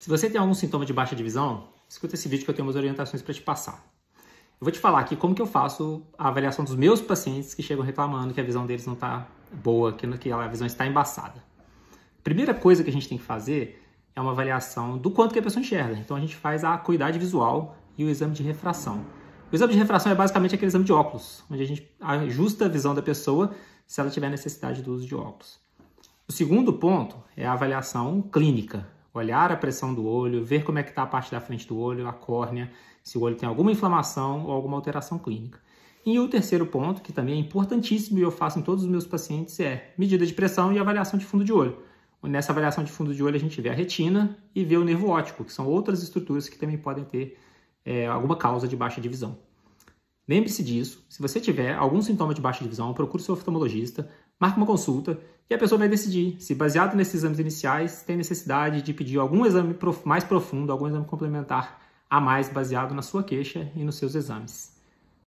Se você tem algum sintoma de baixa de visão, escuta esse vídeo que eu tenho umas orientações para te passar. Eu vou te falar aqui como que eu faço a avaliação dos meus pacientes que chegam reclamando que a visão deles não está boa, que a visão está embaçada. Primeira coisa que a gente tem que fazer é uma avaliação do quanto que a pessoa enxerga. Então a gente faz a acuidade visual e o exame de refração. O exame de refração é basicamente aquele exame de óculos, onde a gente ajusta a visão da pessoa se ela tiver necessidade do uso de óculos. O segundo ponto é a avaliação clínica, olhar a pressão do olho, ver como é que está a parte da frente do olho, a córnea, se o olho tem alguma inflamação ou alguma alteração clínica. E o terceiro ponto, que também é importantíssimo e eu faço em todos os meus pacientes, é medida de pressão e avaliação de fundo de olho. Nessa avaliação de fundo de olho a gente vê a retina e vê o nervo óptico, que são outras estruturas que também podem ter é, alguma causa de baixa divisão. Lembre-se disso, se você tiver algum sintoma de baixa divisão, procure seu oftalmologista, marca uma consulta e a pessoa vai decidir se, baseado nesses exames iniciais, tem necessidade de pedir algum exame mais profundo, algum exame complementar a mais baseado na sua queixa e nos seus exames.